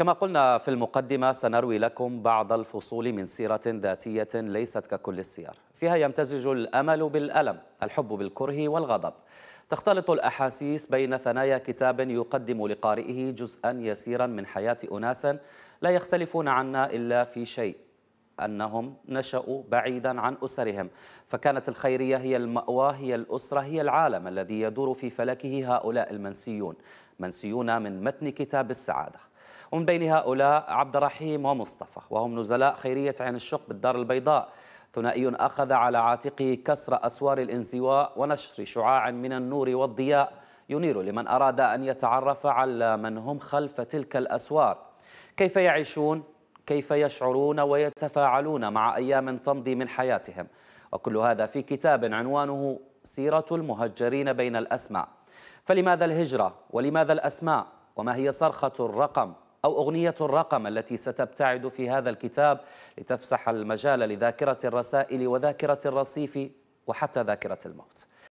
كما قلنا في المقدمة سنروي لكم بعض الفصول من سيرة ذاتية ليست ككل السير فيها يمتزج الأمل بالألم الحب بالكره والغضب تختلط الأحاسيس بين ثنايا كتاب يقدم لقارئه جزءا يسيرا من حياة أناس لا يختلفون عنا إلا في شيء أنهم نشأوا بعيدا عن أسرهم فكانت الخيرية هي المأوى هي الأسرة هي العالم الذي يدور في فلكه هؤلاء المنسيون منسيون من متن كتاب السعادة ومن بين هؤلاء عبد الرحيم ومصطفى وهم نزلاء خيرية عين الشق بالدار البيضاء ثنائي أخذ على عاتقه كسر أسوار الانزواء ونشر شعاع من النور والضياء ينير لمن أراد أن يتعرف على من هم خلف تلك الأسوار كيف يعيشون كيف يشعرون ويتفاعلون مع أيام تمضي من حياتهم وكل هذا في كتاب عنوانه سيرة المهجرين بين الأسماء فلماذا الهجرة ولماذا الأسماء وما هي صرخة الرقم أو أغنية الرقم التي ستبتعد في هذا الكتاب لتفسح المجال لذاكرة الرسائل وذاكرة الرصيف وحتى ذاكرة الموت